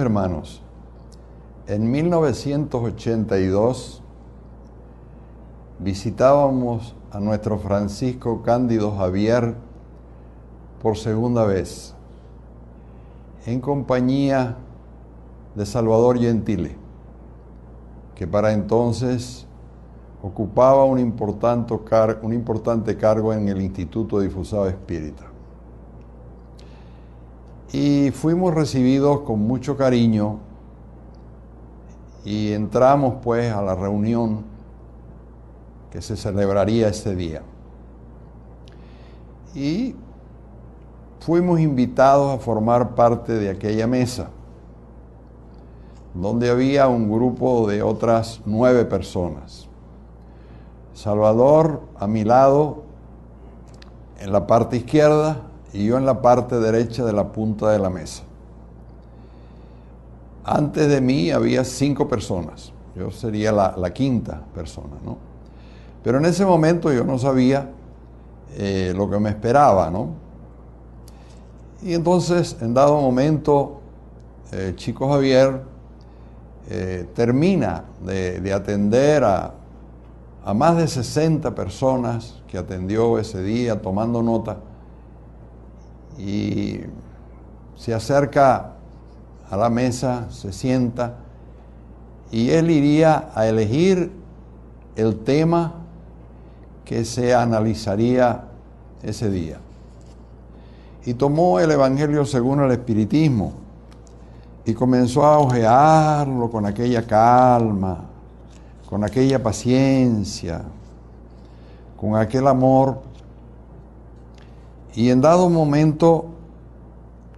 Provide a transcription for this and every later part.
hermanos, en 1982 visitábamos a nuestro Francisco Cándido Javier por segunda vez, en compañía de Salvador Gentile, que para entonces ocupaba un importante, cargo en el Instituto Difusado Espírita y fuimos recibidos con mucho cariño y entramos pues a la reunión que se celebraría ese día. Y fuimos invitados a formar parte de aquella mesa, donde había un grupo de otras nueve personas. Salvador a mi lado, en la parte izquierda, y yo en la parte derecha de la punta de la mesa. Antes de mí había cinco personas, yo sería la, quinta persona, ¿no? Pero en ese momento yo no sabía eh, lo que me esperaba, ¿no? Y entonces, en dado momento, eh, Chico Javier eh, termina de, atender a, a más de 60 personas que atendió ese día tomando nota y se acerca a la mesa, se sienta y él iría a elegir el tema que se analizaría ese día. Y tomó el Evangelio según el Espiritismo y comenzó a ojearlo con aquella calma, con aquella paciencia, con aquel amor y en dado momento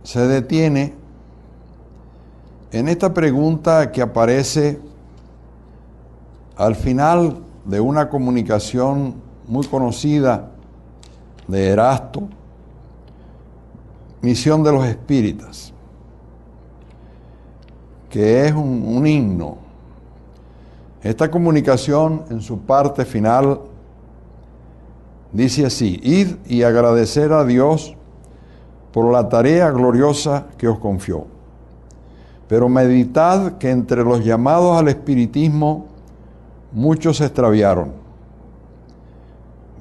se detiene en esta pregunta que aparece al final de una comunicación muy conocida de Erasto, Misión de los Espíritas, que es un, un himno. Esta comunicación en su parte final Dice así, id y agradecer a Dios por la tarea gloriosa que os confió. Pero meditad que entre los llamados al espiritismo muchos se extraviaron.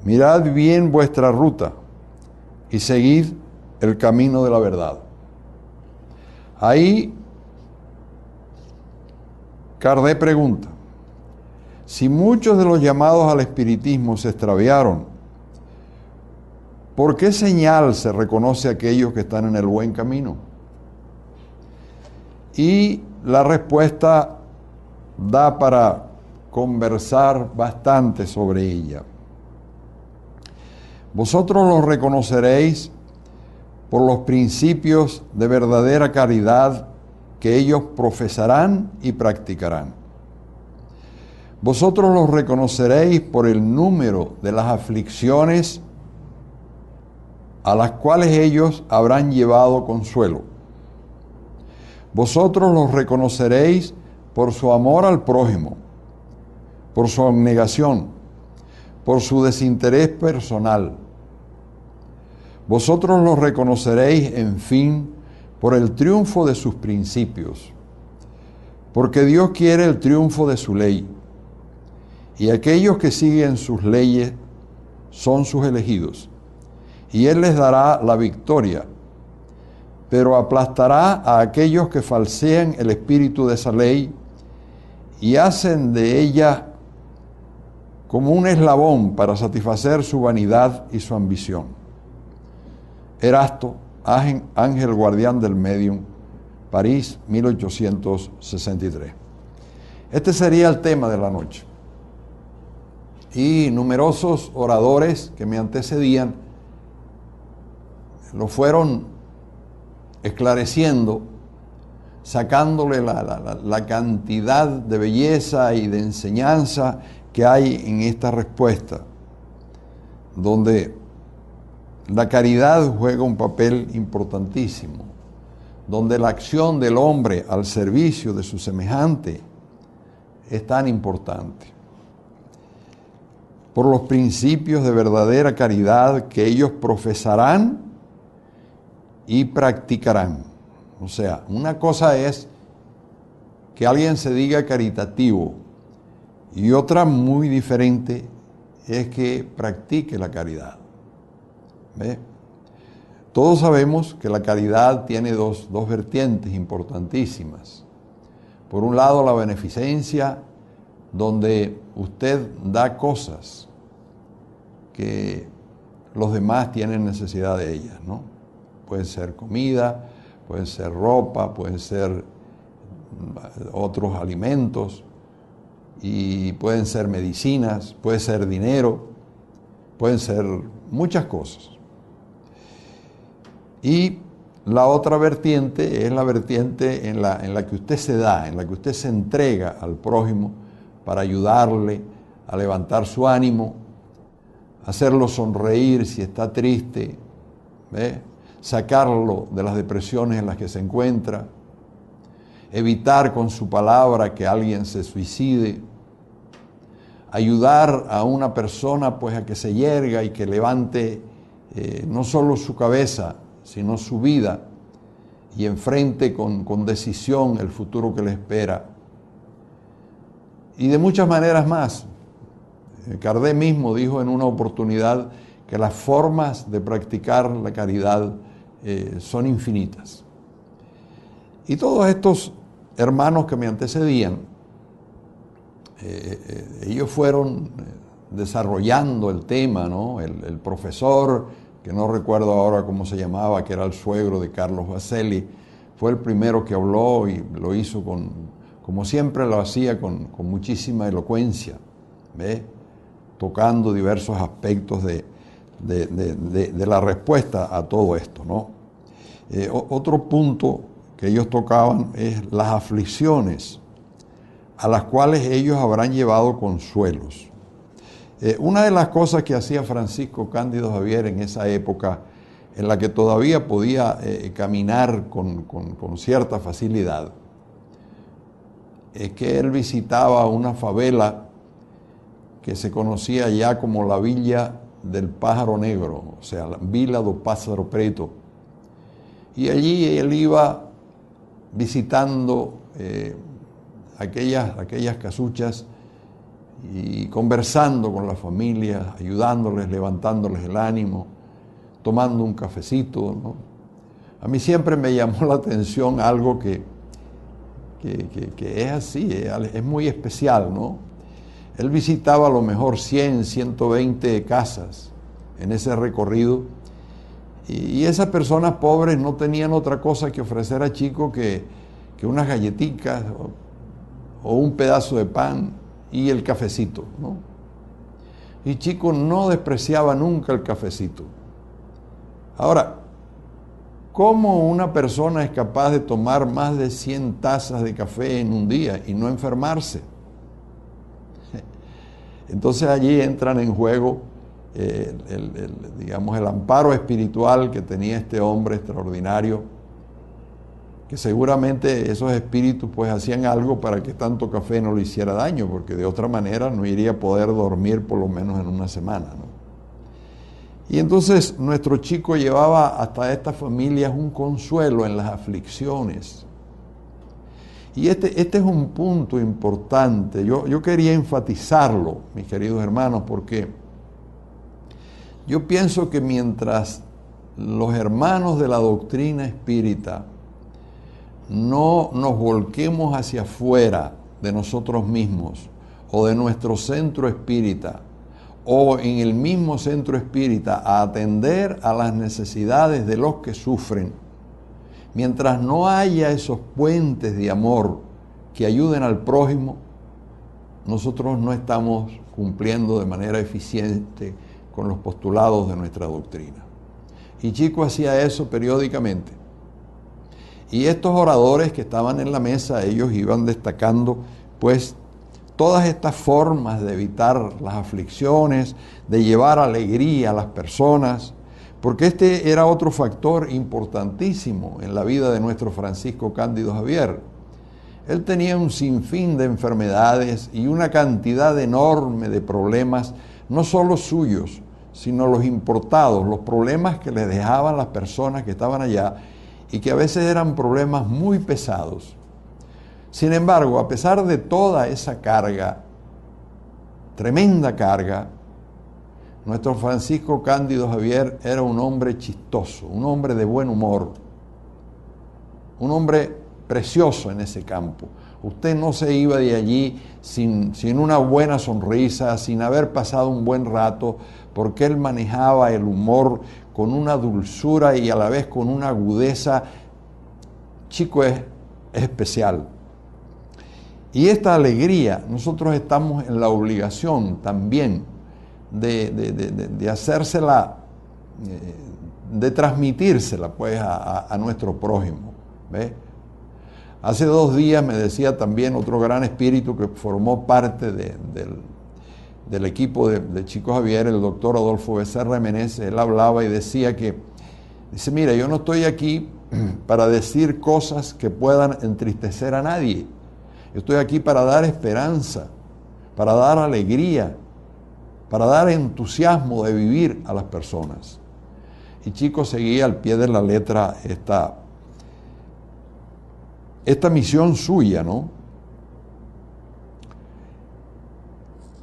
Mirad bien vuestra ruta y seguid el camino de la verdad. Ahí Cardé pregunta, si muchos de los llamados al espiritismo se extraviaron ¿Por qué señal se reconoce a aquellos que están en el buen camino? Y la respuesta da para conversar bastante sobre ella. Vosotros los reconoceréis por los principios de verdadera caridad que ellos profesarán y practicarán. Vosotros los reconoceréis por el número de las aflicciones a las cuales ellos habrán llevado consuelo. Vosotros los reconoceréis por su amor al prójimo, por su abnegación, por su desinterés personal. Vosotros los reconoceréis, en fin, por el triunfo de sus principios, porque Dios quiere el triunfo de su ley, y aquellos que siguen sus leyes son sus elegidos y Él les dará la victoria, pero aplastará a aquellos que falsean el espíritu de esa ley y hacen de ella como un eslabón para satisfacer su vanidad y su ambición. Erasto, ángel guardián del medium, París, 1863. Este sería el tema de la noche. Y numerosos oradores que me antecedían lo fueron esclareciendo, sacándole la, cantidad de belleza y de enseñanza que hay en esta respuesta, donde la caridad juega un papel importantísimo, donde la acción del hombre al servicio de su semejante es tan importante. Por los principios de verdadera caridad que ellos profesarán, y practicarán. O sea, una cosa es que alguien se diga caritativo y otra muy diferente es que practique la caridad. ¿Ve? Todos sabemos que la caridad tiene dos, dos vertientes importantísimas. Por un lado, la beneficencia, donde usted da cosas que los demás tienen necesidad de ellas, ¿no? Pueden ser comida, pueden ser ropa, pueden ser mm, otros alimentos y pueden ser medicinas, puede ser dinero, pueden ser muchas cosas. Y la otra vertiente es la vertiente en la, en la que usted se da, en la que usted se entrega al prójimo para ayudarle a levantar su ánimo, hacerlo sonreír si está triste, ¿ve? sacarlo de las depresiones en las que se encuentra, evitar con su palabra que alguien se suicide, ayudar a una persona pues a que se yerga y que levante eh, no solo su cabeza, sino su vida y enfrente con, con decisión el futuro que le espera. Y de muchas maneras más. Eh, Cardé mismo dijo en una oportunidad que las formas de practicar la caridad eh, son infinitas. Y todos estos hermanos que me antecedían, eh, eh, ellos fueron desarrollando el tema, ¿no? El, profesor, que no recuerdo ahora cómo se llamaba, que era el suegro de Carlos Vasselli fue el primero que habló y lo hizo con, como siempre lo hacía, con, con muchísima elocuencia, ¿ve? tocando diversos aspectos de, de, la respuesta a todo esto. ¿no? Eh, otro punto que ellos tocaban es las aflicciones a las cuales ellos habrán llevado consuelos. Eh, una de las cosas que hacía Francisco Cándido Javier en esa época, en la que todavía podía eh, caminar con, con, cierta facilidad, es que él visitaba una favela que se conocía ya como la Villa del pájaro negro, o sea, la Vila do Pájaro Preto. Y allí él iba visitando eh, aquellas, aquellas casuchas y conversando con la familia, ayudándoles, levantándoles el ánimo, tomando un cafecito. ¿no? A mí siempre me llamó la atención algo que, es así, es muy especial, ¿no? Él visitaba a lo mejor 100, 120 casas en ese recorrido y esas personas pobres no tenían otra cosa que ofrecer a Chico que, unas galletitas o, un pedazo de pan y el cafecito. Y Chico no despreciaba nunca el cafecito. Ahora, ¿cómo una persona es capaz de tomar más de 100 tazas de café en un día y no enfermarse? Entonces allí entran en juego, eh, el, digamos, el amparo espiritual que tenía este hombre extraordinario, que seguramente esos espíritus pues hacían algo para que tanto café no le hiciera daño, porque de otra manera no iría a poder dormir por lo menos en una semana. ¿no? Y entonces nuestro chico llevaba hasta estas familias un consuelo en las aflicciones. Y este, este es un punto importante. Yo, yo quería enfatizarlo, mis queridos hermanos, porque yo pienso que mientras los hermanos de la doctrina espírita no nos volquemos hacia afuera de nosotros mismos o de nuestro centro espírita o en el mismo centro espírita a atender a las necesidades de los que sufren, Mientras no haya esos puentes de amor que ayuden al prójimo, nosotros no estamos cumpliendo de manera eficiente con los postulados de nuestra doctrina. Y Chico hacía eso periódicamente. Y estos oradores que estaban en la mesa, ellos iban destacando pues todas estas formas de evitar las aflicciones, de llevar alegría a las personas, porque este era otro factor importantísimo en la vida de nuestro Francisco Cándido Javier. Él tenía un sinfín de enfermedades y una cantidad enorme de problemas, no solo suyos, sino los importados, los problemas que le dejaban las personas que estaban allá y que a veces eran problemas muy pesados. Sin embargo, a pesar de toda esa carga, tremenda carga, nuestro Francisco Cándido Javier era un hombre chistoso, un hombre de buen humor, un hombre precioso en ese campo. Usted no se iba de allí sin, una buena sonrisa, sin haber pasado un buen rato, porque él manejaba el humor con una dulzura y a la vez con una agudeza. Chico es, especial. Y esta alegría, nosotros estamos en la obligación también de, de, hacérsela, eh, de transmitírsela pues a, nuestro prójimo. ve Hace dos días me decía también otro gran espíritu que formó parte del, equipo de, chicos Chico Javier, el doctor Adolfo Becerra Meneses, él hablaba y decía que, dice, mira, yo no estoy aquí para decir cosas que puedan entristecer a nadie. estoy aquí para dar esperanza, para dar alegría, para dar entusiasmo de vivir a las personas. Y chicos, seguía al pie de la letra esta, esta misión suya, ¿no?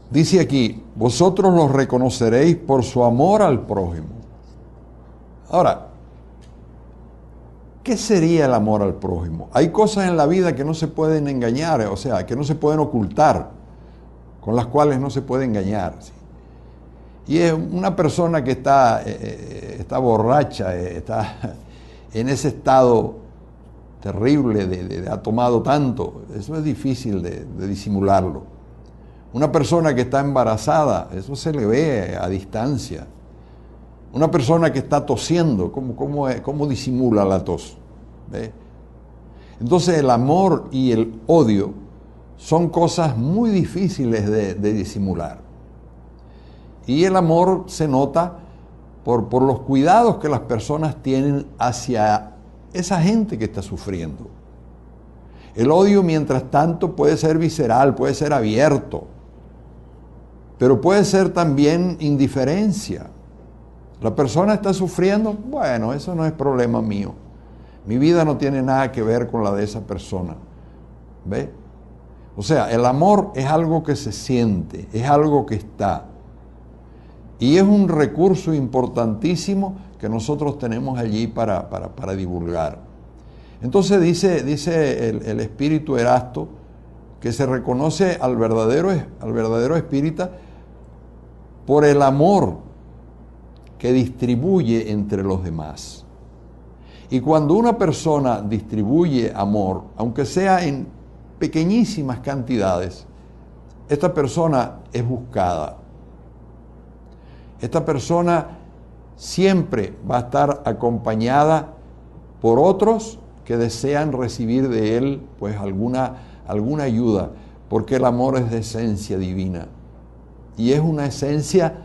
Dice aquí, vosotros los reconoceréis por su amor al prójimo. Ahora, ¿qué sería el amor al prójimo? Hay cosas en la vida que no se pueden engañar, o sea, que no se pueden ocultar, con las cuales no se puede engañar. Y es una persona que está, eh, eh, está borracha, eh, está en ese estado terrible, de, ha tomado tanto, eso es difícil de, disimularlo. Una persona que está embarazada, eso se le ve a distancia. Una persona que está tosiendo, ¿cómo, cómo, cómo disimula la tos? Entonces el amor y el odio son cosas muy difíciles de disimular. Y el amor se nota por, por los cuidados que las personas tienen hacia esa gente que está sufriendo. El odio, mientras tanto, puede ser visceral, puede ser abierto, pero puede ser también indiferencia. La persona está sufriendo, bueno, eso no es problema mío. Mi vida no tiene nada que ver con la de esa persona. ¿Ve? O sea, el amor es algo que se siente, es algo que está. Y es un recurso importantísimo que nosotros tenemos allí para, divulgar. Entonces dice, dice el, espíritu Erasto que se reconoce al verdadero, al verdadero espírita por el amor que distribuye entre los demás. Y cuando una persona distribuye amor, aunque sea en pequeñísimas cantidades, esta persona es buscada, esta persona siempre va a estar acompañada por otros que desean recibir de él pues alguna, alguna ayuda, porque el amor es de esencia divina y es una esencia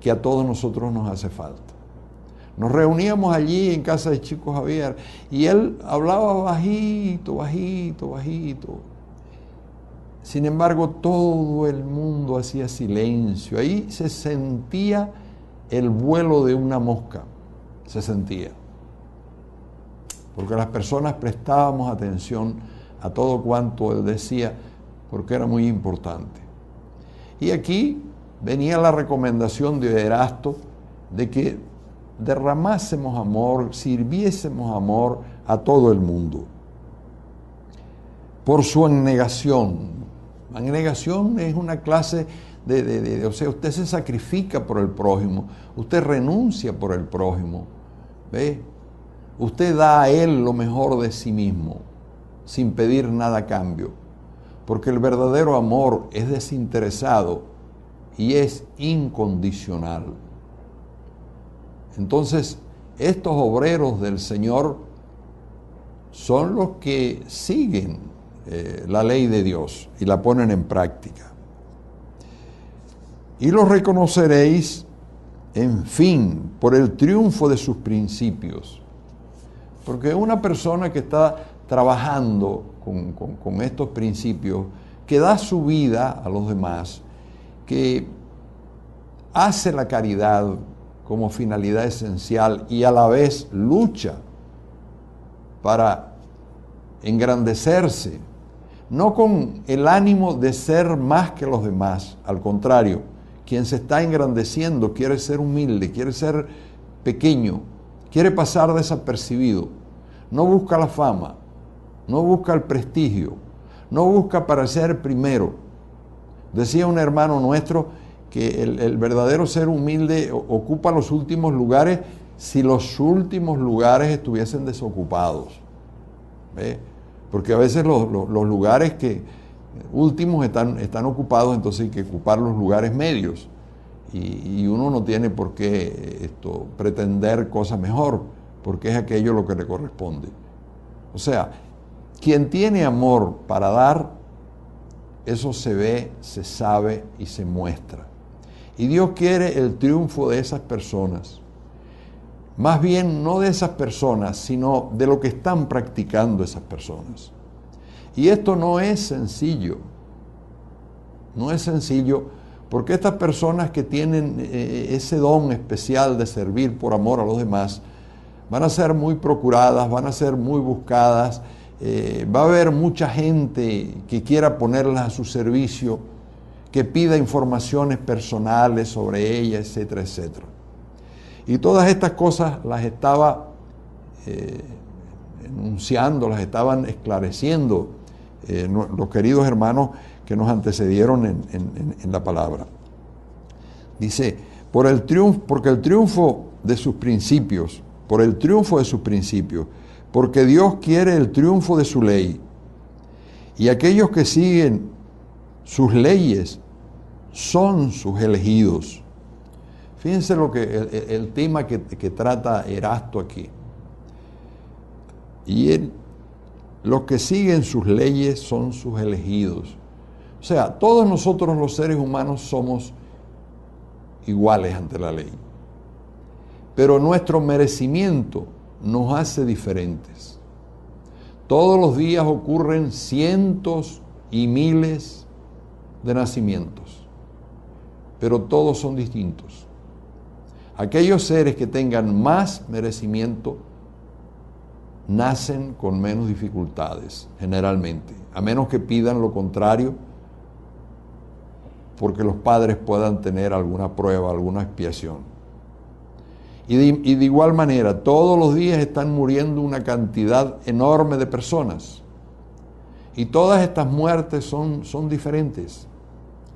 que a todos nosotros nos hace falta. Nos reuníamos allí en casa de Chico Javier y él hablaba bajito, bajito, bajito, sin embargo, todo el mundo hacía silencio. Ahí se sentía el vuelo de una mosca. Se sentía. Porque las personas prestábamos atención a todo cuanto él decía, porque era muy importante. Y aquí venía la recomendación de Erasto de que derramásemos amor, sirviésemos amor a todo el mundo. Por su abnegación, la es una clase de, o sea, usted se sacrifica por el prójimo, usted renuncia por el prójimo, ¿ve? Usted da a él lo mejor de sí mismo, sin pedir nada a cambio, porque el verdadero amor es desinteresado y es incondicional. Entonces, estos obreros del Señor son los que siguen eh, la ley de Dios y la ponen en práctica. Y los reconoceréis, en fin, por el triunfo de sus principios. Porque una persona que está trabajando con estos principios, que da su vida a los demás, que hace la caridad como finalidad esencial y a la vez lucha para engrandecerse no con el ánimo de ser más que los demás, al contrario, quien se está engrandeciendo quiere ser humilde, quiere ser pequeño, quiere pasar desapercibido, no busca la fama, no busca el prestigio, no busca para ser primero. Decía un hermano nuestro que el, verdadero ser humilde ocupa los últimos lugares si los últimos lugares estuviesen desocupados. ¿Ve? porque a veces los, lugares que últimos están, están ocupados, entonces hay que ocupar los lugares medios. Y, uno no tiene por qué esto, pretender cosas mejor, porque es aquello lo que le corresponde. O sea, quien tiene amor para dar, eso se ve, se sabe y se muestra. Y Dios quiere el triunfo de esas personas. Más bien no de esas personas, sino de lo que están practicando esas personas. Y esto no es sencillo. No es sencillo porque estas personas que tienen eh, ese don especial de servir por amor a los demás, van a ser muy procuradas, van a ser muy buscadas, eh, va a haber mucha gente que quiera ponerlas a su servicio, que pida informaciones personales sobre ellas, etcétera, etcétera. Y todas estas cosas las estaba eh, enunciando, las estaban esclareciendo eh, los queridos hermanos que nos antecedieron en, la palabra. Dice, por el porque el triunfo de sus principios, por el triunfo de sus principios, porque Dios quiere el triunfo de su ley. Y aquellos que siguen sus leyes son sus elegidos. Fíjense lo que, el, tema que, trata Erasto aquí. Y los que siguen sus leyes son sus elegidos. O sea, todos nosotros los seres humanos somos iguales ante la ley. Pero nuestro merecimiento nos hace diferentes. Todos los días ocurren cientos y miles de nacimientos, pero todos son distintos. Aquellos seres que tengan más merecimiento nacen con menos dificultades, generalmente, a menos que pidan lo contrario, porque los padres puedan tener alguna prueba, alguna expiación. Y de, igual manera, todos los días están muriendo una cantidad enorme de personas. Y todas estas muertes son, son diferentes.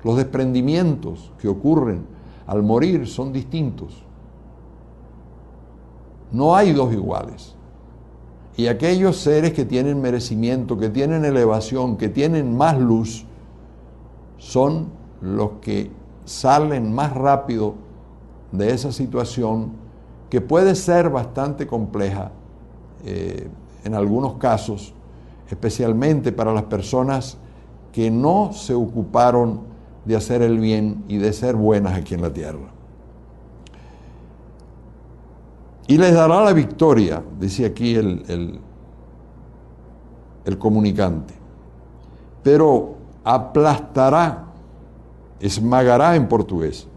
Los desprendimientos que ocurren al morir son distintos. No hay dos iguales. Y aquellos seres que tienen merecimiento, que tienen elevación, que tienen más luz, son los que salen más rápido de esa situación que puede ser bastante compleja eh, en algunos casos, especialmente para las personas que no se ocuparon de hacer el bien y de ser buenas aquí en la tierra y les dará la victoria, decía aquí el, el, comunicante. Pero aplastará, esmagará en portugués,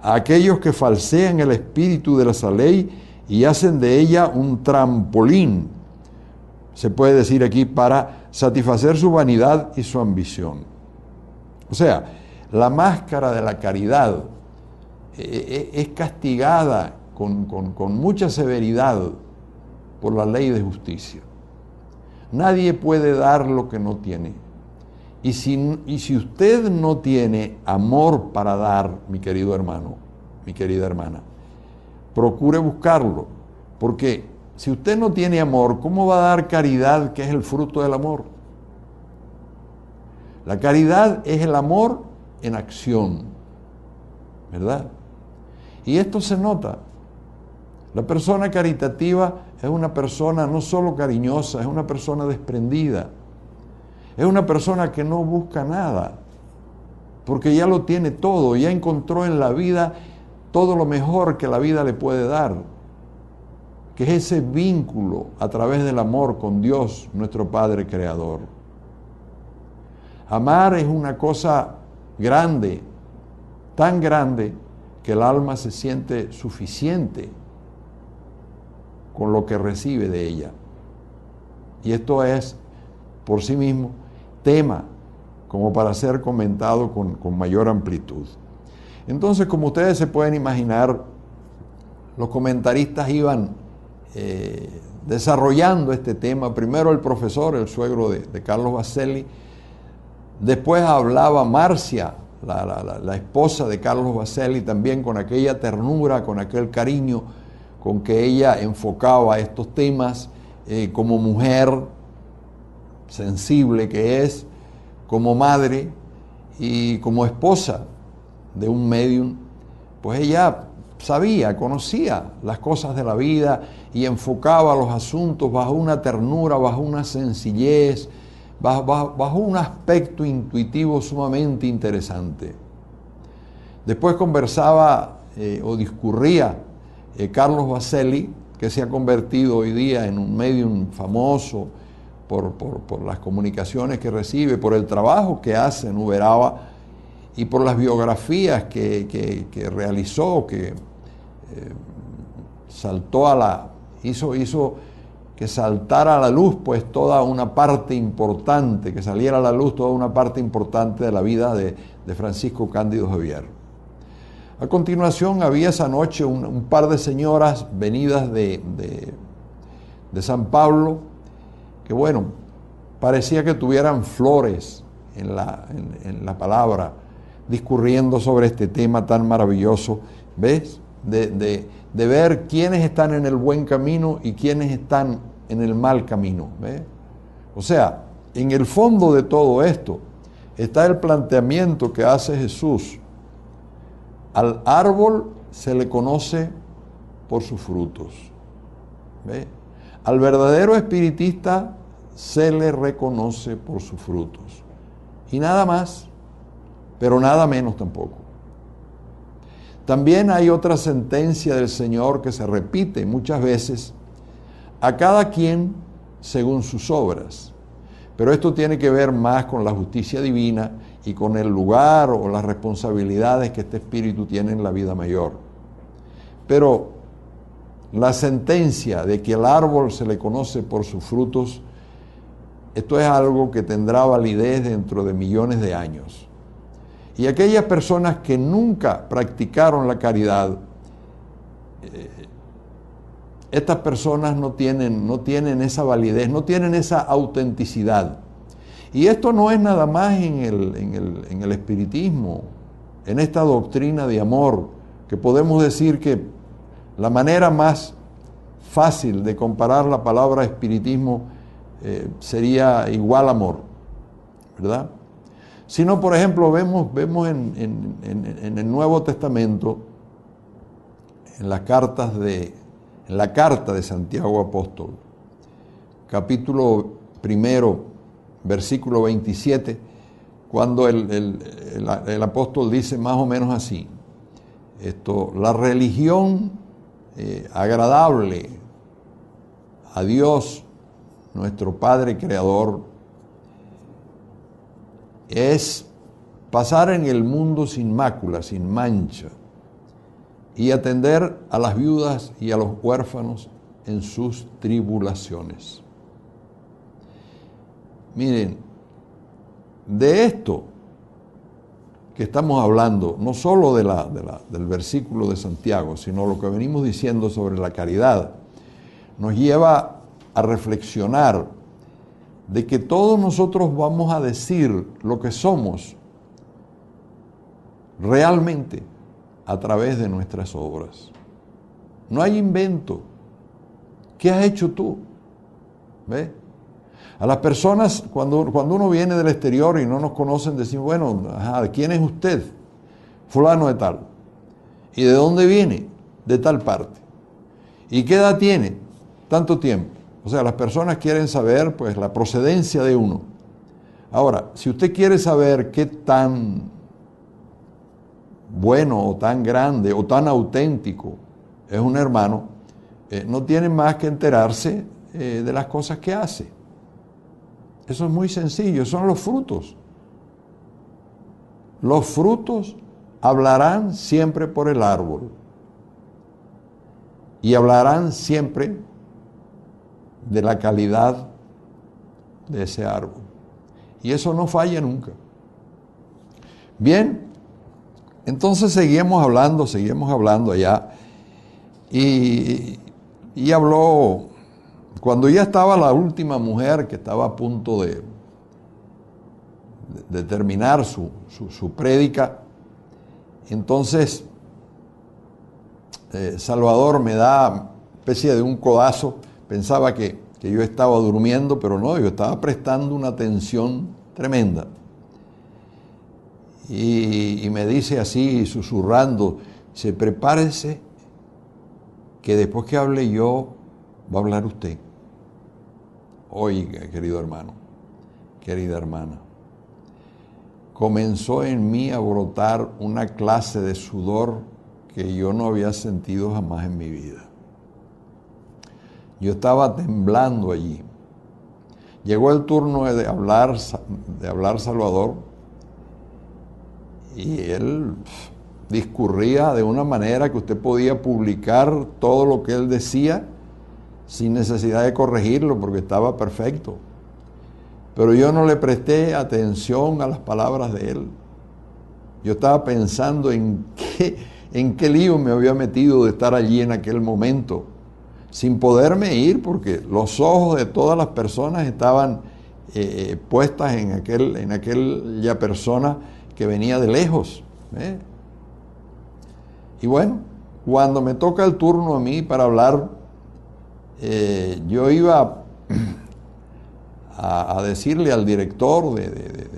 a aquellos que falsean el espíritu de la ley y hacen de ella un trampolín, se puede decir aquí, para satisfacer su vanidad y su ambición. O sea, la máscara de la caridad eh, eh, es castigada con, mucha severidad por la ley de justicia. Nadie puede dar lo que no tiene. Y si, y si, usted no tiene amor para dar, mi querido hermano, mi querida hermana, procure buscarlo. Porque si usted no tiene amor, ¿cómo va a dar caridad que es el fruto del amor? La caridad es el amor en acción, ¿verdad? Y esto se nota. La persona caritativa es una persona no solo cariñosa, es una persona desprendida. Es una persona que no busca nada, porque ya lo tiene todo, ya encontró en la vida todo lo mejor que la vida le puede dar, que es ese vínculo a través del amor con Dios, nuestro Padre Creador. Amar es una cosa grande, tan grande que el alma se siente suficiente con lo que recibe de ella. Y esto es, por sí mismo, tema como para ser comentado con, mayor amplitud. Entonces, como ustedes se pueden imaginar, los comentaristas iban eh, desarrollando este tema. Primero el profesor, el suegro de, Carlos Baselli. Después hablaba Marcia, la, la esposa de Carlos Baselli, también con aquella ternura, con aquel cariño con que ella enfocaba estos temas eh, como mujer sensible que es, como madre y como esposa de un medium, pues ella sabía, conocía las cosas de la vida y enfocaba los asuntos bajo una ternura, bajo una sencillez, bajo, un aspecto intuitivo sumamente interesante. Después conversaba eh, o discurría eh, Carlos Baselli, que se ha convertido hoy día en un medium famoso por, las comunicaciones que recibe, por el trabajo que hace en Uberaba y por las biografías que, realizó, que eh, saltó a la. hizo, hizo que saltara a la luz pues toda una parte importante, que saliera a la luz toda una parte importante de la vida de Francisco Cándido Javier. A continuación había esa noche un, par de señoras venidas de, de, San Pablo, que bueno, parecía que tuvieran flores en la, palabra, discurriendo sobre este tema tan maravilloso, ¿ves? De, de, ver quiénes están en el buen camino y quiénes están en el mal camino, ¿ves? O sea, en el fondo de todo esto está el planteamiento que hace Jesús al árbol se le conoce por sus frutos. ¿Ve? Al verdadero espiritista se le reconoce por sus frutos. Y nada más, pero nada menos tampoco. También hay otra sentencia del Señor que se repite muchas veces, a cada quien según sus obras. Pero esto tiene que ver más con la justicia divina y con el lugar o las responsabilidades que este espíritu tiene en la vida mayor. Pero la sentencia de que el árbol se le conoce por sus frutos, esto es algo que tendrá validez dentro de millones de años. Y aquellas personas que nunca practicaron la caridad, eh, estas personas no tienen, no tienen esa validez, no tienen esa autenticidad. Y esto no es nada más en el, espiritismo, en esta doctrina de amor, que podemos decir que la manera más fácil de comparar la palabra espiritismo eh, sería igual amor, ¿verdad? Sino por ejemplo, vemos, vemos en, el Nuevo Testamento, en, las cartas de, en la carta de Santiago Apóstol, capítulo primero, versículo 27, cuando el, apóstol dice más o menos así, esto, la religión eh, agradable a Dios, nuestro Padre Creador, es pasar en el mundo sin mácula, sin mancha, y atender a las viudas y a los huérfanos en sus tribulaciones. Miren, de esto que estamos hablando, no solo del versículo de Santiago, sino lo que venimos diciendo sobre la caridad, nos lleva a reflexionar de que todos nosotros vamos a decir lo que somos realmente a través de nuestras obras. No hay invento. ¿Qué has hecho tú? ¿Ves? A las personas, cuando, cuando uno viene del exterior y no nos conocen, decimos, bueno, ajá, ¿quién es usted? Fulano de tal. ¿Y de dónde viene? De tal parte. ¿Y qué edad tiene? Tanto tiempo. O sea, las personas quieren saber, pues, la procedencia de uno. Ahora, si usted quiere saber qué tan bueno o tan grande o tan auténtico es un hermano, eh, no tiene más que enterarse eh, de las cosas que hace. Eso es muy sencillo, son los frutos. Los frutos hablarán siempre por el árbol y hablarán siempre de la calidad de ese árbol. Y eso no falla nunca. Bien, entonces seguimos hablando, seguimos hablando allá. Y, y habló cuando ya estaba la última mujer que estaba a punto de, terminar su, prédica, entonces eh, Salvador me da especie de un codazo, pensaba que, yo estaba durmiendo, pero no, yo estaba prestando una atención tremenda. Y, me dice así, susurrando, se prepárese que después que hable yo, va a hablar usted. Oiga, querido hermano, querida hermana, comenzó en mí a brotar una clase de sudor que yo no había sentido jamás en mi vida. Yo estaba temblando allí. Llegó el turno de hablar, de hablar Salvador y él discurría de una manera que usted podía publicar todo lo que él decía sin necesidad de corregirlo porque estaba perfecto. Pero yo no le presté atención a las palabras de él. Yo estaba pensando en qué, en qué lío me había metido de estar allí en aquel momento, sin poderme ir porque los ojos de todas las personas estaban eh, eh, puestas en, aquel, en aquella persona que venía de lejos. ¿eh? Y bueno, cuando me toca el turno a mí para hablar eh, yo iba a, decirle al director, de,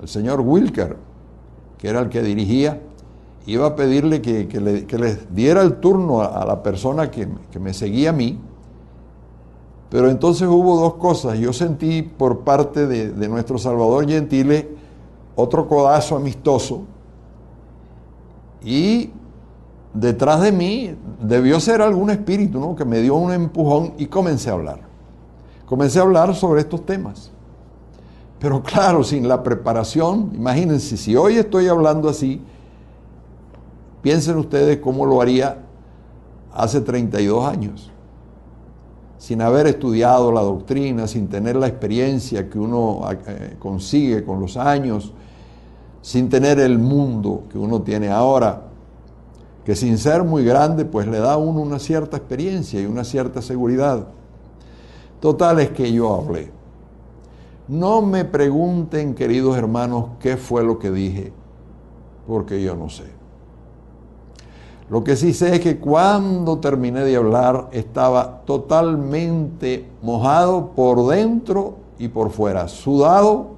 el señor Wilker, que era el que dirigía, iba a pedirle que, le, les diera el turno a, la persona que, me seguía a mí, pero entonces hubo dos cosas. Yo sentí por parte de, de, nuestro Salvador Gentile otro codazo amistoso y detrás de mí debió ser algún espíritu ¿no? que me dio un empujón y comencé a hablar. Comencé a hablar sobre estos temas. Pero claro, sin la preparación, imagínense, si hoy estoy hablando así, piensen ustedes cómo lo haría hace 32 años, sin haber estudiado la doctrina, sin tener la experiencia que uno eh, consigue con los años, sin tener el mundo que uno tiene ahora que sin ser muy grande, pues le da a uno una cierta experiencia y una cierta seguridad. Total es que yo hablé. No me pregunten, queridos hermanos, qué fue lo que dije, porque yo no sé. Lo que sí sé es que cuando terminé de hablar estaba totalmente mojado por dentro y por fuera, sudado,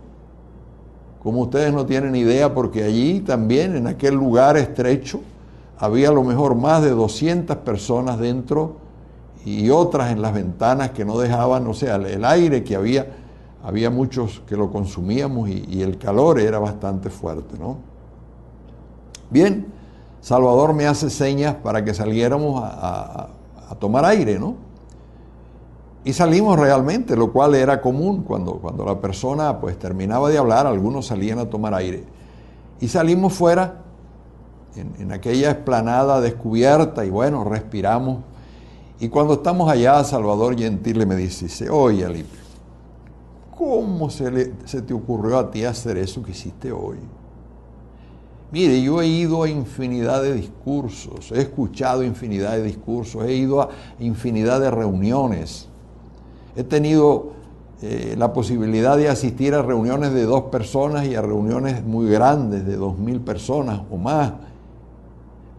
como ustedes no tienen idea, porque allí también, en aquel lugar estrecho, había a lo mejor más de 200 personas dentro y otras en las ventanas que no dejaban, o sea, el aire que había, había muchos que lo consumíamos y, el calor era bastante fuerte, ¿no? Bien, Salvador me hace señas para que saliéramos a, tomar aire, ¿no? Y salimos realmente, lo cual era común cuando, cuando la persona pues terminaba de hablar, algunos salían a tomar aire. Y salimos fuera en, aquella esplanada descubierta y bueno, respiramos. Y cuando estamos allá, Salvador Gentile me dice, dice oye Alipio, ¿cómo se, te ocurrió a ti hacer eso que hiciste hoy? Mire, yo he ido a infinidad de discursos, he escuchado infinidad de discursos, he ido a infinidad de reuniones, he tenido eh, la posibilidad de asistir a reuniones de dos personas y a reuniones muy grandes de dos mil personas o más.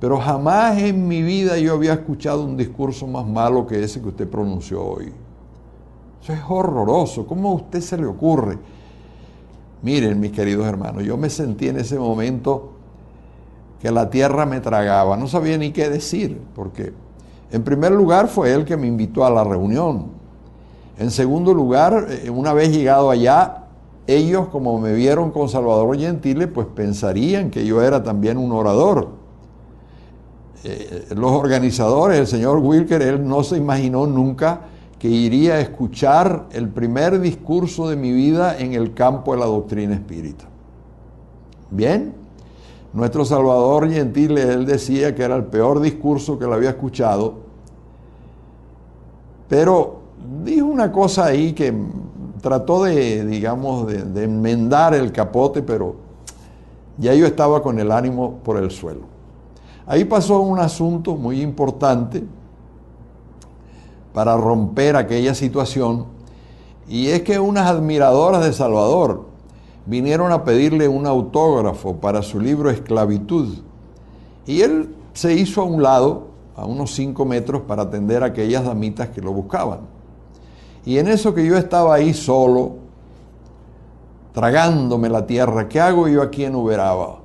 Pero jamás en mi vida yo había escuchado un discurso más malo que ese que usted pronunció hoy. Eso es horroroso. ¿Cómo a usted se le ocurre? Miren, mis queridos hermanos, yo me sentí en ese momento que la tierra me tragaba. No sabía ni qué decir, porque en primer lugar fue él que me invitó a la reunión. En segundo lugar, eh, una vez llegado allá, ellos como me vieron con Salvador Gentile, pues pensarían que yo era también un orador. Eh, los organizadores, el señor Wilker, él no se imaginó nunca que iría a escuchar el primer discurso de mi vida en el campo de la doctrina espírita. Bien, nuestro Salvador Gentile, él decía que era el peor discurso que le había escuchado, pero dijo una cosa ahí que trató de, digamos, de enmendar el capote, pero ya yo estaba con el ánimo por el suelo. Ahí pasó un asunto muy importante para romper aquella situación y es que unas admiradoras de Salvador vinieron a pedirle un autógrafo para su libro Esclavitud y él se hizo a un lado, a unos cinco metros, para atender a aquellas damitas que lo buscaban. Y en eso que yo estaba ahí solo, tragándome la tierra, ¿qué hago yo aquí en Uberaba?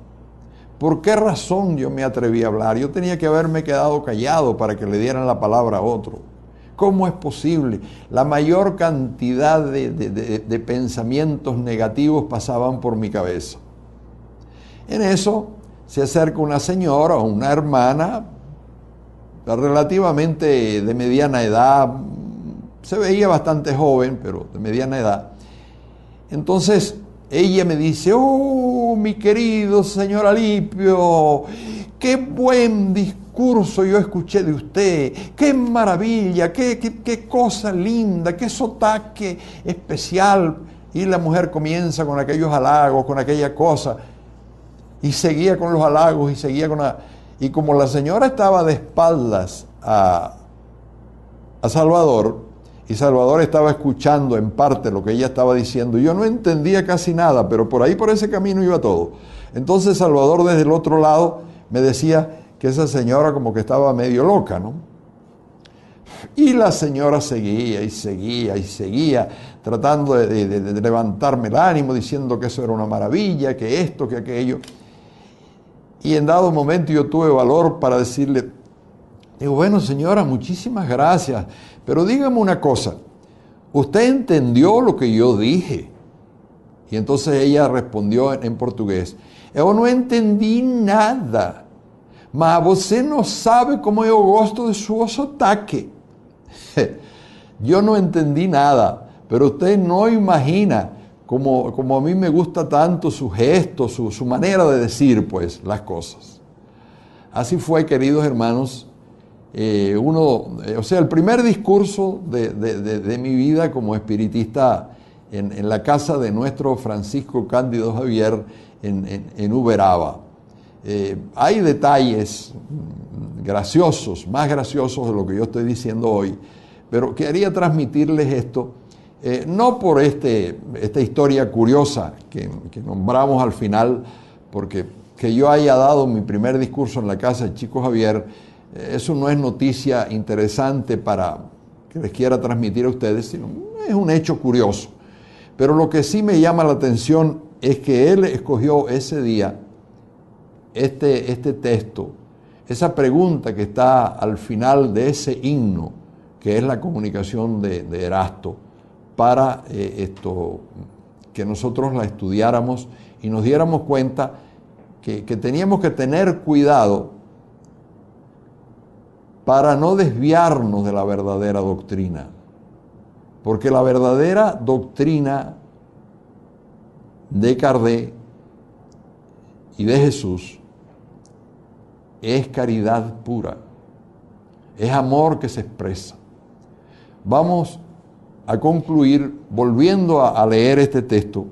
¿Por qué razón yo me atreví a hablar? Yo tenía que haberme quedado callado para que le dieran la palabra a otro. ¿Cómo es posible? La mayor cantidad de, pensamientos negativos pasaban por mi cabeza. En eso se acerca una señora o una hermana relativamente de mediana edad, se veía bastante joven, pero de mediana edad. Entonces ella me dice, oh, mi querido señor Alipio, qué buen discurso yo escuché de usted, qué maravilla, qué, qué, cosa linda, qué sotaque especial. Y la mujer comienza con aquellos halagos, con aquella cosa, y seguía con los halagos y seguía con la... Y como la señora estaba de espaldas a, a Salvador, y Salvador estaba escuchando en parte lo que ella estaba diciendo. Yo no entendía casi nada, pero por ahí, por ese camino iba todo. Entonces Salvador desde el otro lado me decía que esa señora como que estaba medio loca, ¿no? Y la señora seguía y seguía y seguía, tratando de, levantarme el ánimo, diciendo que eso era una maravilla, que esto, que aquello. Y en dado momento yo tuve valor para decirle, Digo, bueno señora, muchísimas gracias, pero dígame una cosa, usted entendió lo que yo dije. Y entonces ella respondió en, portugués, yo no entendí nada, mas você no sabe como yo gosto de su sotaque. yo no entendí nada, pero usted no imagina como, a mí me gusta tanto su gesto, su, su manera de decir, pues, las cosas. Así fue, queridos hermanos, eh, uno, eh, o sea, el primer discurso de, de, de, mi vida como espiritista en, en, la casa de nuestro Francisco Cándido Javier en, en, Uberaba. Eh, hay detalles graciosos, más graciosos de lo que yo estoy diciendo hoy, pero quería transmitirles esto, no por este, esta historia curiosa que, que nombramos al final, porque que yo haya dado mi primer discurso en la casa de Chico Javier, eso no es noticia interesante para que les quiera transmitir a ustedes, sino es un hecho curioso. Pero lo que sí me llama la atención es que él escogió ese día este, este texto, esa pregunta que está al final de ese himno, que es la comunicación de, Erasto, para eh, esto, que nosotros la estudiáramos y nos diéramos cuenta que, que teníamos que tener cuidado para no desviarnos de la verdadera doctrina. Porque la verdadera doctrina de Cardé y de Jesús es caridad pura, es amor que se expresa. Vamos a concluir volviendo a, a leer este texto.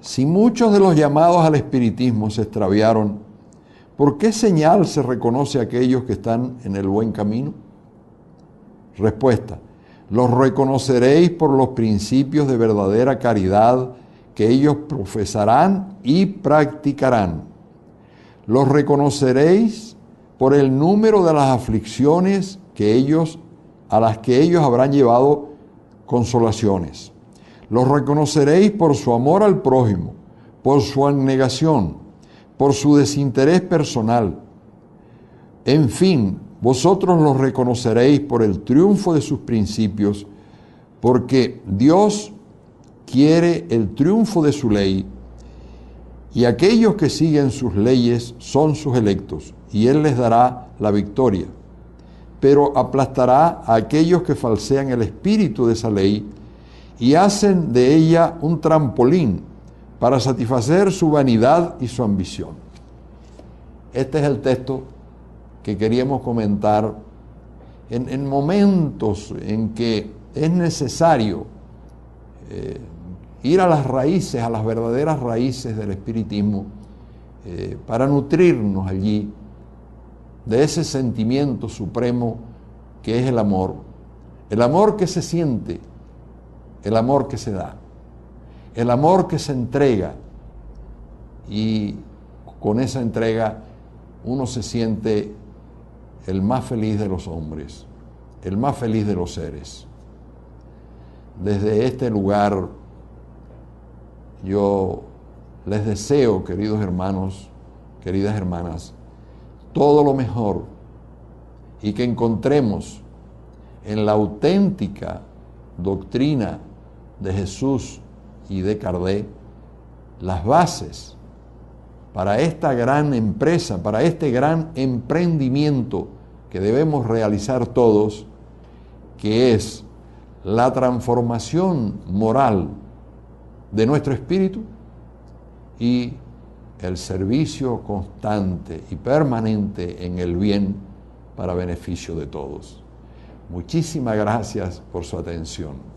Si muchos de los llamados al espiritismo se extraviaron ¿Por qué señal se reconoce a aquellos que están en el buen camino? Respuesta. Los reconoceréis por los principios de verdadera caridad que ellos profesarán y practicarán. Los reconoceréis por el número de las aflicciones que ellos a las que ellos habrán llevado consolaciones. Los reconoceréis por su amor al prójimo, por su abnegación, por su desinterés personal. En fin, vosotros los reconoceréis por el triunfo de sus principios, porque Dios quiere el triunfo de su ley, y aquellos que siguen sus leyes son sus electos, y Él les dará la victoria. Pero aplastará a aquellos que falsean el espíritu de esa ley y hacen de ella un trampolín para satisfacer su vanidad y su ambición. Este es el texto que queríamos comentar en, momentos en que es necesario eh, ir a las raíces, a las verdaderas raíces del espiritismo, eh, para nutrirnos allí de ese sentimiento supremo que es el amor, el amor que se siente, el amor que se da el amor que se entrega y con esa entrega uno se siente el más feliz de los hombres, el más feliz de los seres. Desde este lugar yo les deseo, queridos hermanos, queridas hermanas, todo lo mejor y que encontremos en la auténtica doctrina de Jesús y Cardé las bases para esta gran empresa, para este gran emprendimiento que debemos realizar todos, que es la transformación moral de nuestro espíritu y el servicio constante y permanente en el bien para beneficio de todos. Muchísimas gracias por su atención.